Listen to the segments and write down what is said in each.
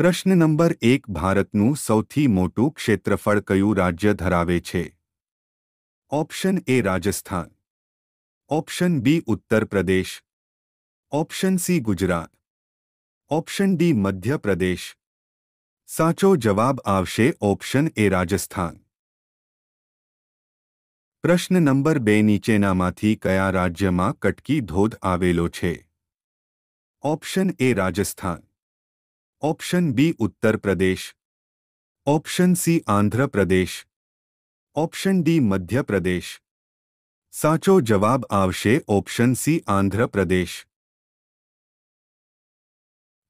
પ્રશ્ન નંબર એક ભારતનું સૌથી મોટું ક્ષેત્રફળ કયું રાજ્ય ધરાવે છે option A Rajasthan option B Uttar Pradesh option C Gujarat option D Madhya Pradesh સાચો જવાબ આવશે ઓપ્શન એ રાજસ્થાન પ્રશ્ન નંબર બે નીચેનામાંથી કયા રાજ્યમાં કટકી ધોધ આવેલો છે option A Rajasthan option B Uttar Pradesh option C Andhra Pradesh option D Madhya Pradesh साचो जवाब आवशे ऑप्शन सी आंध्र प्रदेश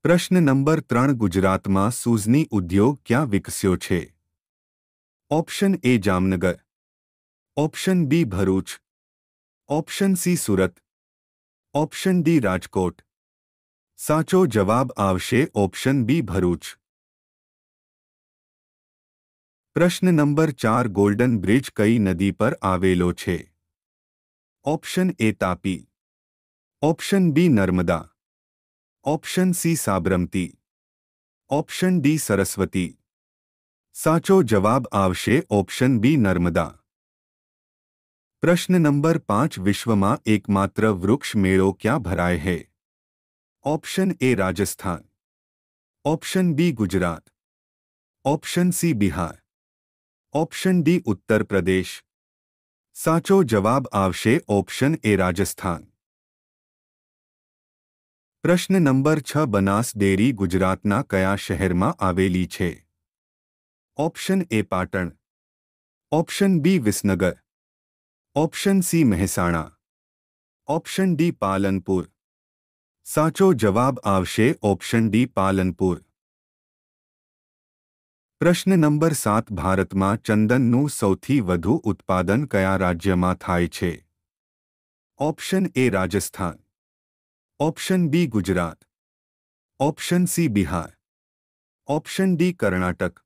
प्रश्न नंबर त्र गुजरात में सूजनी उद्योग क्या विकसो option A Jamnagar option B Bharuch option C Surat option D Rajkot साचो जवाब आवशे ऑप्शन बी भरूच प्रश्न नंबर चार गोल्डन ब्रिज कई नदी पर आवेलो छे option A Tapi option B Narmada option C Sabarmati option D Saraswati साचो जवाब आवशे ऑप्शन बी नर्मदा प्रश्न नंबर पांच विश्व में एकमात्र वृक्ष मेड़ो क्या भराय है option A Rajasthan option B Gujarat option C Bihar option D Uttar Pradesh साचो जवाब आवशे ऑप्शन ए राजस्थान प्रश्न नंबर छ बनास डेरी गुजरातना कया शहर में आली छे option A Patan option B Visnagar option C Mehsana option D Palanpur साचो जवाब आवशे ऑप्शन डी पालनपुर प्रश्न नंबर सात भारत में चंदन सौ वधु उत्पादन क्या राज्य में थाय option A Rajasthan option B Gujarat option C Bihar option D Karnataka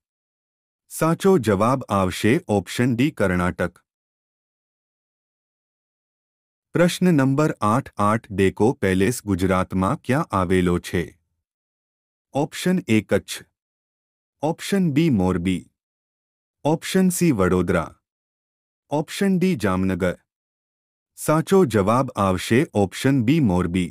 साचो जवाब आवशे ऑप्शन डी कर्नाटक પ્રશ્ન નંબર આઠ આઠ ડેકો પેલેસ ગુજરાતમાં ક્યાં આવેલો છે option A Kutch option B Morbi option C Vadodara option D Jamnagar સાચો જવાબ આવશે ઓપ્શન બી મોરબી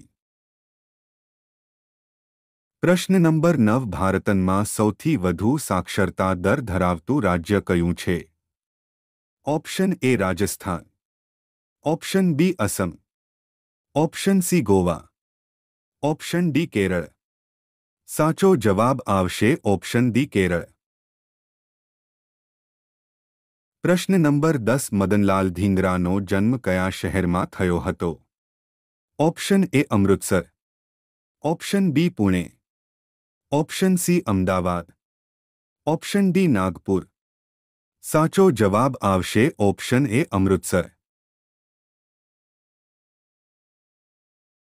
પ્રશ્ન નંબર નવ ભારતનમાં સૌથી વધુ સાક્ષરતા દર ધરાવતું રાજ્ય કયું છે option A Rajasthan option B Assam option C Goa option D Kerala साचो जवाब आवशे ऑप्शन डी केरल प्रश्न नंबर दस मदनलाल धींगरा जन्म कया शहर में थो option A Amritsar option B Pune option C Ahmedabad option D Nagpur साचो जवाब आवशे ऑप्शन ए अमृतसर